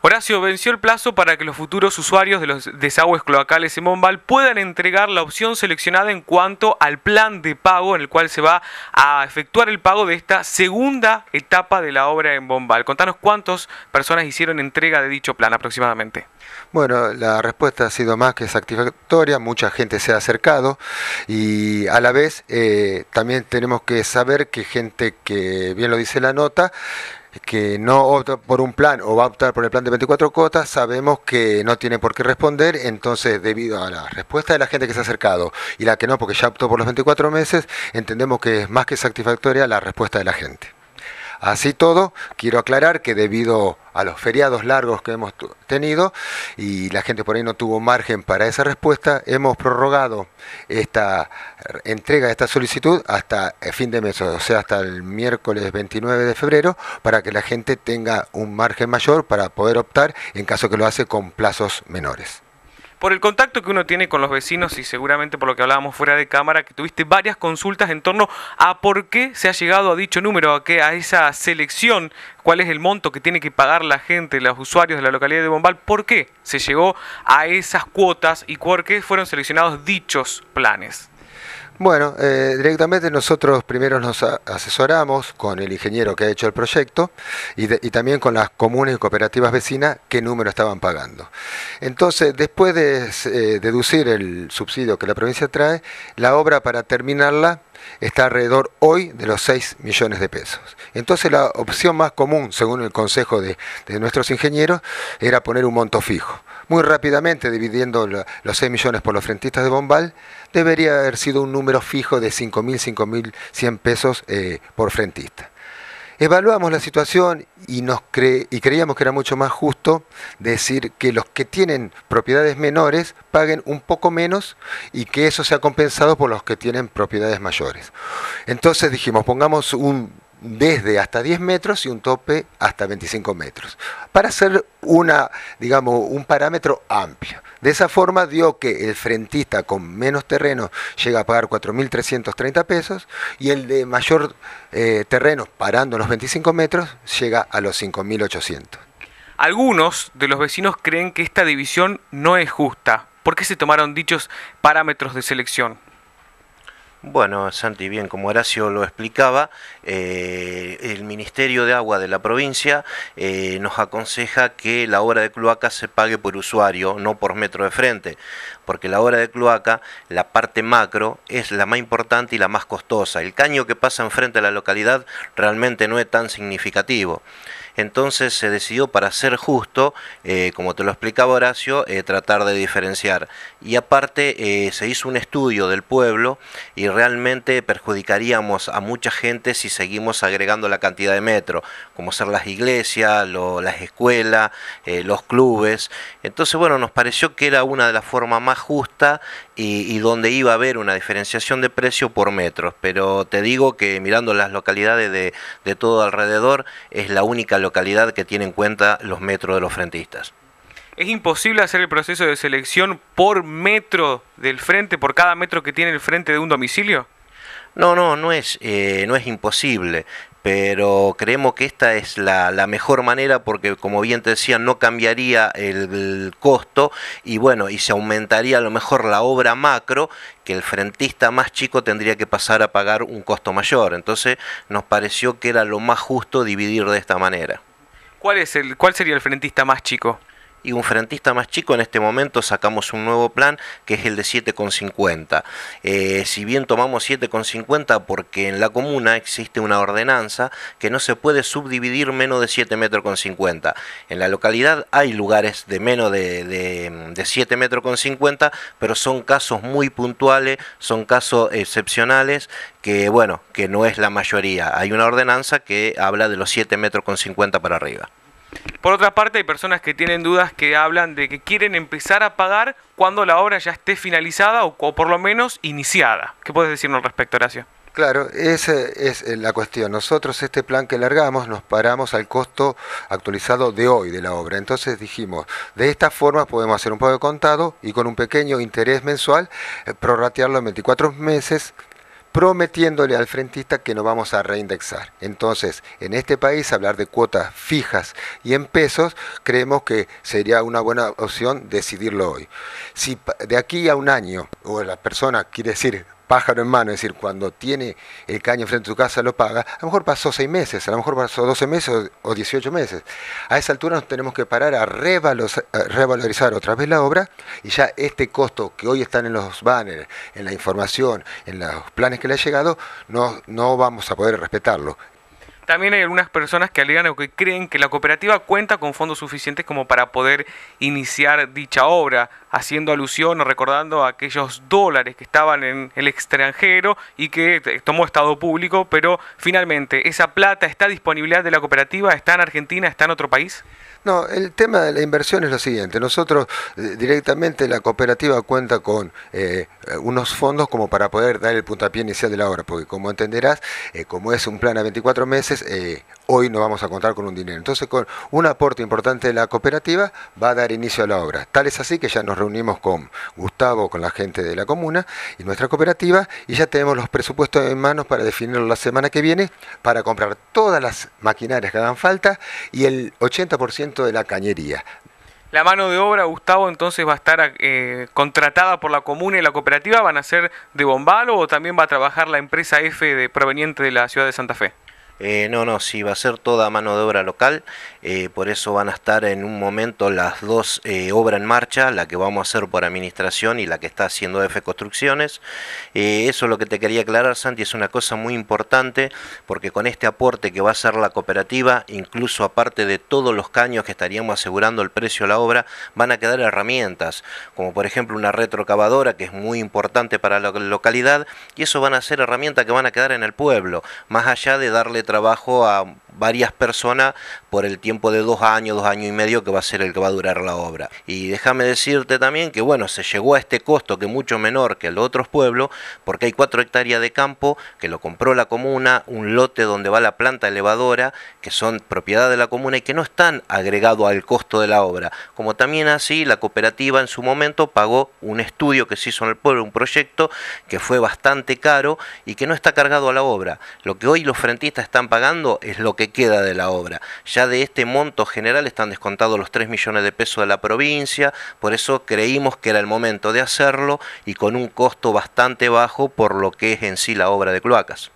Horacio venció el plazo para que los futuros usuarios de los desagües cloacales en Bombal puedan entregar la opción seleccionada en cuanto al plan de pago en el cual se va a efectuar el pago de esta segunda etapa de la obra en Bombal. Contanos cuántas personas hicieron entrega de dicho plan aproximadamente. Bueno, la respuesta ha sido más que satisfactoria, mucha gente se ha acercado y a la vez eh, también tenemos que saber que gente que, bien lo dice la nota, que no opta por un plan o va a optar por el plan de 24 cuotas, sabemos que no tiene por qué responder, entonces debido a la respuesta de la gente que se ha acercado y la que no, porque ya optó por los 24 meses, entendemos que es más que satisfactoria la respuesta de la gente. Así todo, quiero aclarar que debido a los feriados largos que hemos tenido y la gente por ahí no tuvo margen para esa respuesta, hemos prorrogado esta entrega de esta solicitud hasta el eh, fin de mes, o sea, hasta el miércoles 29 de febrero, para que la gente tenga un margen mayor para poder optar en caso que lo hace con plazos menores por el contacto que uno tiene con los vecinos y seguramente por lo que hablábamos fuera de cámara, que tuviste varias consultas en torno a por qué se ha llegado a dicho número, a, qué a esa selección, cuál es el monto que tiene que pagar la gente, los usuarios de la localidad de Bombal, por qué se llegó a esas cuotas y por qué fueron seleccionados dichos planes. Bueno, eh, directamente nosotros primero nos asesoramos con el ingeniero que ha hecho el proyecto y, también con las comunes y cooperativas vecinas qué número estaban pagando. Entonces, después de eh, deducir el subsidio que la provincia trae, la obra para terminarla está alrededor hoy de los 6 millones de pesos. Entonces la opción más común, según el consejo de, de nuestros ingenieros, era poner un monto fijo muy rápidamente, dividiendo los 6 millones por los frentistas de Bombal, debería haber sido un número fijo de 5.000, 5.100 pesos eh, por frentista. Evaluamos la situación y, nos y creíamos que era mucho más justo decir que los que tienen propiedades menores paguen un poco menos y que eso sea compensado por los que tienen propiedades mayores. Entonces dijimos, pongamos un desde hasta 10 metros y un tope hasta 25 metros, para hacer una, digamos, un parámetro amplio. De esa forma dio que el frentista con menos terreno llega a pagar 4.330 pesos y el de mayor eh, terreno, parando los 25 metros, llega a los 5.800. Algunos de los vecinos creen que esta división no es justa. ¿Por qué se tomaron dichos parámetros de selección? Bueno, Santi, bien, como Horacio lo explicaba, eh, el Ministerio de Agua de la provincia eh, nos aconseja que la obra de cloaca se pague por usuario, no por metro de frente, porque la obra de cloaca, la parte macro, es la más importante y la más costosa. El caño que pasa enfrente de la localidad realmente no es tan significativo. Entonces se decidió para ser justo, eh, como te lo explicaba Horacio, eh, tratar de diferenciar. Y aparte eh, se hizo un estudio del pueblo y realmente perjudicaríamos a mucha gente si seguimos agregando la cantidad de metro, como ser las iglesias, las escuelas, los clubes. Entonces, bueno, nos pareció que era una de las formas más justas y, donde iba a haber una diferenciación de precio por metros. Pero te digo que mirando las localidades de, de todo alrededor, es la única localidad calidad que tiene en cuenta los metros de los frentistas. Es imposible hacer el proceso de selección por metro del frente, por cada metro que tiene el frente de un domicilio. No, no, no es, eh, no es imposible, pero creemos que esta es la, mejor manera porque, como bien te decía, no cambiaría el, costo y bueno, y se aumentaría a lo mejor la obra macro que el frentista más chico tendría que pasar a pagar un costo mayor. Entonces nos pareció que era lo más justo dividir de esta manera. ¿Cuál, es el, cuál sería el frentista más chico? y un frentista más chico, en este momento sacamos un nuevo plan que es el de 7,50. Eh, si bien tomamos 7,50 porque en la comuna existe una ordenanza que no se puede subdividir menos de siete metros con 50. En la localidad hay lugares de menos de, de, metros con 50, pero son casos muy puntuales, son casos excepcionales que bueno, que no es la mayoría. Hay una ordenanza que habla de los siete metros con 50 para arriba. Por otra parte, hay personas que tienen dudas que hablan de que quieren empezar a pagar cuando la obra ya esté finalizada o, por lo menos iniciada. ¿Qué puedes decirnos al respecto, Horacio? Claro, esa es eh, la cuestión. Nosotros este plan que largamos nos paramos al costo actualizado de hoy de la obra. Entonces dijimos, de esta forma podemos hacer un pago de contado y con un pequeño interés mensual eh, prorratearlo en 24 meses prometiéndole al frentista que no vamos a reindexar. Entonces, en este país hablar de cuotas fijas y en pesos, creemos que sería una buena opción decidirlo hoy. Si de aquí a un año, o la persona quiere decir pájaro en mano, es decir, cuando tiene el caño frente a tu casa lo paga, a lo mejor pasó seis meses, a lo mejor pasó 12 meses o 18 meses. A esa altura nos tenemos que parar a, revalorizar, otra vez la obra y ya este costo que hoy están en los banners, en la información, en los planes que le ha llegado, no, no vamos a poder respetarlo. También hay algunas personas que alegan o que creen que la cooperativa cuenta con fondos suficientes como para poder iniciar dicha obra, haciendo alusión o recordando a aquellos dólares que estaban en el extranjero y que eh, tomó Estado público, pero finalmente esa plata está disponible de la cooperativa, está en Argentina, está en otro país. No, el tema de la inversión es lo siguiente. Nosotros eh, directamente la cooperativa cuenta con eh, unos fondos como para poder dar el puntapié inicial de la obra, porque como entenderás, como es un plan a 24 meses, eh, hoy no vamos a contar con un dinero. Entonces, con un aporte importante de la cooperativa va a dar inicio a la obra. Tal es así que ya nos reunimos con Gustavo, con la gente de la comuna y nuestra cooperativa y ya tenemos los presupuestos en manos para definirlo la semana que viene para comprar todas las maquinarias que hagan falta y el 80% de la cañería. La mano de obra, Gustavo, entonces va a estar eh, contratada por la comuna y la cooperativa. ¿Van a ser de Bombalo o también va a trabajar la empresa F proveniente de la ciudad de Santa Fe? Eh, no, no, sí, va a ser toda mano de obra local, eh, por eso van a estar en un momento las dos eh, obras en marcha, la que vamos a hacer por administración y la que está haciendo F Construcciones. eso es lo que te quería aclarar, Santi, es una cosa muy importante, porque con este aporte que va a hacer la cooperativa, incluso aparte de todos los caños que estaríamos asegurando el precio de la obra, van a quedar herramientas, como por ejemplo una retrocavadora, que es muy importante para la localidad, y eso van a ser herramientas que van a quedar en el pueblo, más allá de darle trabajo a varias personas por el tiempo de dos años, dos años y medio que va a ser el que va a durar la obra. Y déjame decirte también que, bueno, se llegó a este costo que es mucho menor que los otros pueblos, porque hay cuatro hectáreas de campo que lo compró la comuna, un lote donde va la planta elevadora, que son propiedad de la comuna y que no están agregados al costo de la obra. Como también así, la cooperativa en su momento pagó un estudio que se hizo en el pueblo, un proyecto que fue bastante caro y que no está cargado a la obra. Lo que hoy los frentistas están pagando es lo que queda de la obra. Ya de este monto general están descontados los 3 millones de pesos de la provincia, por eso creímos que era el momento de hacerlo y con un costo bastante bajo por lo que es en sí la obra de cloacas.